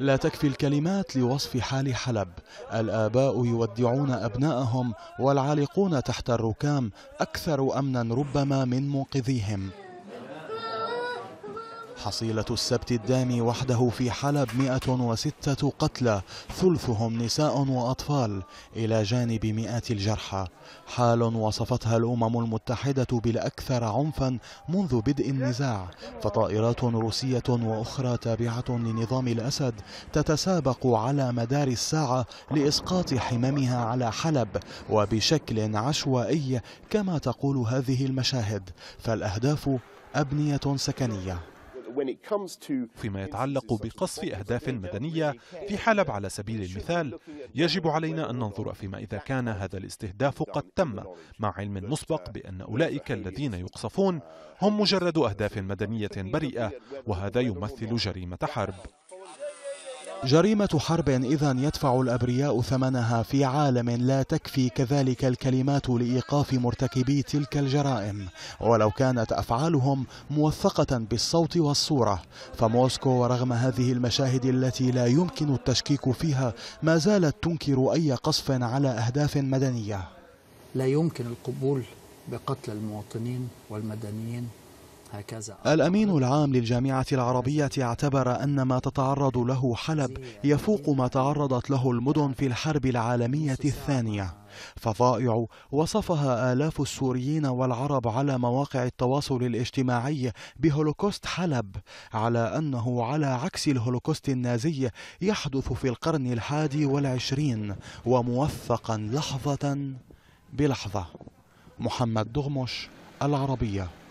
لا تكفي الكلمات لوصف حال حلب الآباء يودعون أبناءهم والعالقون تحت الركام أكثر أمنا ربما من منقذيهم حصيلة السبت الدامي وحده في حلب 106 قتلى ثلثهم نساء وأطفال إلى جانب مئات الجرحى حال وصفتها الأمم المتحدة بالأكثر عنفا منذ بدء النزاع فطائرات روسية وأخرى تابعة لنظام الأسد تتسابق على مدار الساعة لإسقاط حممها على حلب وبشكل عشوائي كما تقول هذه المشاهد فالأهداف أبنية سكنية فيما يتعلق بقصف أهداف مدنية في حلب على سبيل المثال يجب علينا أن ننظر فيما إذا كان هذا الاستهداف قد تم مع علم مسبق uh, بأن أولئك الذين يقصفون uh, هم مجرد أهداف مدنية بريئة وهذا يمثل جريمة حرب جريمة حرب إذا يدفع الأبرياء ثمنها في عالم لا تكفي كذلك الكلمات لإيقاف مرتكبي تلك الجرائم ولو كانت أفعالهم موثقة بالصوت والصورة فموسكو ورغم هذه المشاهد التي لا يمكن التشكيك فيها ما زالت تنكر أي قصف على أهداف مدنية لا يمكن القبول بقتل المواطنين والمدنيين الأمين العام للجامعة العربية اعتبر أن ما تتعرض له حلب يفوق ما تعرضت له المدن في الحرب العالمية الثانية فظائع وصفها آلاف السوريين والعرب على مواقع التواصل الاجتماعي بهولوكوست حلب على أنه على عكس الهولوكوست النازي يحدث في القرن الحادي والعشرين وموثقا لحظة بلحظة محمد دغمش العربيه